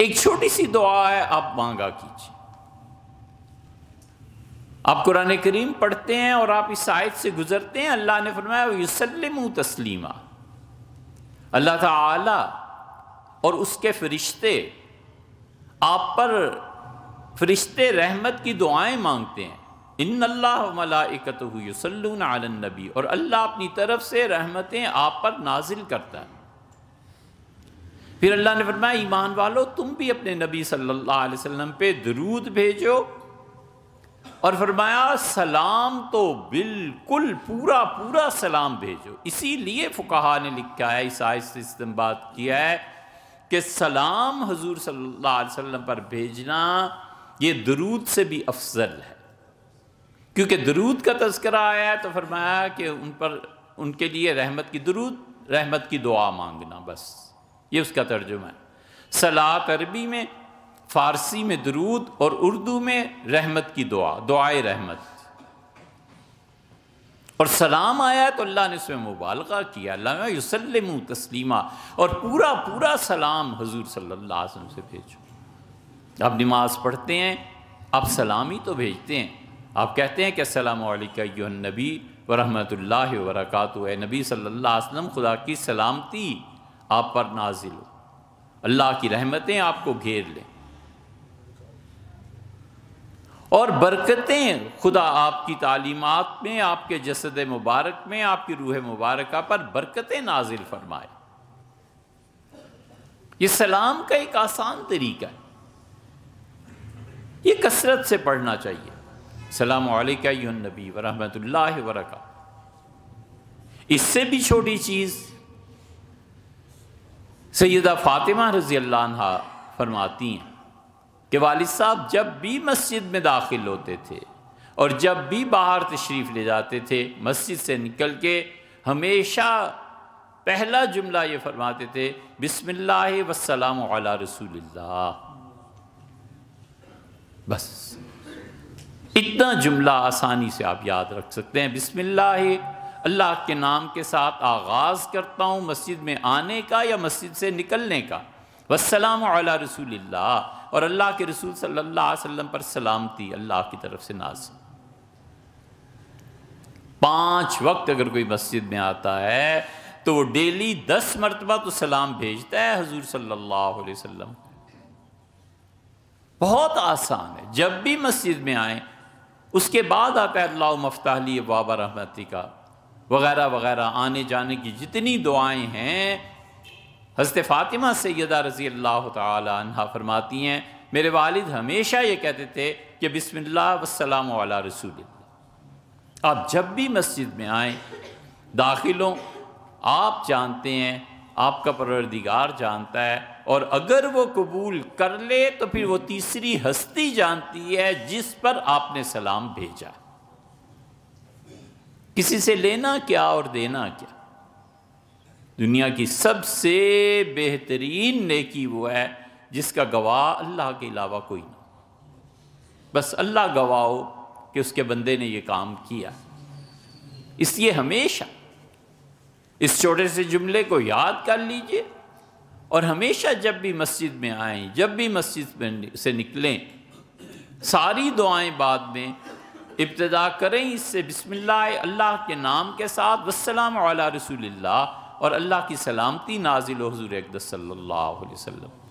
एक छोटी सी दुआ है आप मांगा कीजिए आप कुरान करीम पढ़ते हैं और आप इस आयत से गुजरते हैं अल्लाह ने फरमाया तस्लिमा तस्लीमा अल्लाह ताला और उसके फरिश्ते आप पर फरिश्ते रहमत की दुआएं मांगते हैं इन अल्लाह मलाइकत युसल्लून आलन नबी और अल्लाह अपनी तरफ से रहमतें आप पर नाजिल करता है फिर अल्लाह ने फरमाया ईमान वालो तुम भी अपने नबी सल्लल्लाहु अलैहि वसल्लम पे दरूद भेजो और फरमाया सलाम तो बिल्कुल पूरा पूरा सलाम भेजो इसीलिए फ़ुकाहा ने लिखा है इस आयत से इस्तेमाल किया है कि सलाम हजूर सल्लल्लाहु अलैहि वसल्लम पर भेजना ये दरूद से भी अफजल है क्योंकि दरूद का तस्करा आया है तो फरमाया कि उन पर उनके लिए रहमत की दरूद रहमत की दुआ मांगना बस ये उसका तर्जुमा है सलात अरबी में फ़ारसी में दरूद और उर्दू में रहमत की दुआ दुआए रहमत और सलाम आया तो अल्लाह ने इसमें मुबालगा किया अल्लाह तस्लीमा और पूरा पूरा सलाम हजूर सल्ला से भेजो आप नमाज पढ़ते हैं आप सलाम ही तो भेजते हैं आप कहते हैं कि असलकनबी वरहमत ला नबी सल्ला वसम खुदा की सलामती आप पर नाजिल हो अल्लाह की रहमतें आपको घेर लें और बरकतें खुदा आपकी तालीमत में आपके जसद मुबारक में आपकी रूह मुबारक पर बरकतें नाजिल फरमाए ये सलाम का एक आसान तरीका है ये कसरत से पढ़ना चाहिए सलाम नबी वरहमत वरक इससे भी छोटी चीज़ सैदा फ़ातिमा रज़ी अल्लाह फरमाती हैं कि वालिद साहब जब भी मस्जिद में दाखिल होते थे और जब भी बाहर तशरीफ़ ले जाते थे मस्जिद से निकल के हमेशा पहला जुमला ये फरमाते थे बिसमिल्ला वसलाम रसूलुल्लाह बस इतना जुमला आसानी से आप याद रख सकते हैं बिसमिल्ला अल्लाह के नाम के साथ आगाज़ करता हूँ मस्जिद में आने का या मस्जिद से निकलने का वसलाम अला रसूल और अल्लाह के रसूल सल्लल्लाहु अलैहि वसल्लम पर सलामती अल्लाह की तरफ से नाज पांच वक्त अगर कोई मस्जिद में आता है तो वो डेली दस मरतबा तो सलाम भेजता है हजूर सल्लल्लाहु अलैहि वसल्लम बहुत आसान है जब भी मस्जिद में आए उसके बाद आता है अल्लाह मफ्ताली बाबा रहमती का वगैरह वगैरह आने जाने की जितनी दुआएं हैं हज़रत फ़ातिमा सैदा रज़ी अल्लाह तहा फरमाती हैं मेरे वालिद हमेशा ये कहते थे कि बिस्मिल्लाह वसलाम वाला रसूल आप जब भी मस्जिद में आए दाखिलों आप जानते हैं आपका परवरदिगार जानता है और अगर वो कबूल कर ले तो फिर वो तीसरी हस्ती जानती है जिस पर आपने सलाम भेजा किसी से लेना क्या और देना क्या दुनिया की सबसे बेहतरीन नेकी वो है जिसका गवाह अल्लाह के अलावा कोई ना बस अल्लाह गवाह हो कि उसके बंदे ने ये काम किया इसलिए हमेशा इस छोटे से जुमले को याद कर लीजिए और हमेशा जब भी मस्जिद में आए जब भी मस्जिद में से निकलें सारी दुआएं बाद में इब्तदा करें इससे बिसमिल्लाह अल्लाह के नाम के साथ वसलाम रसूल और अल्लाह की सलामती नाजिल हजूर अकदस सल्ला वसम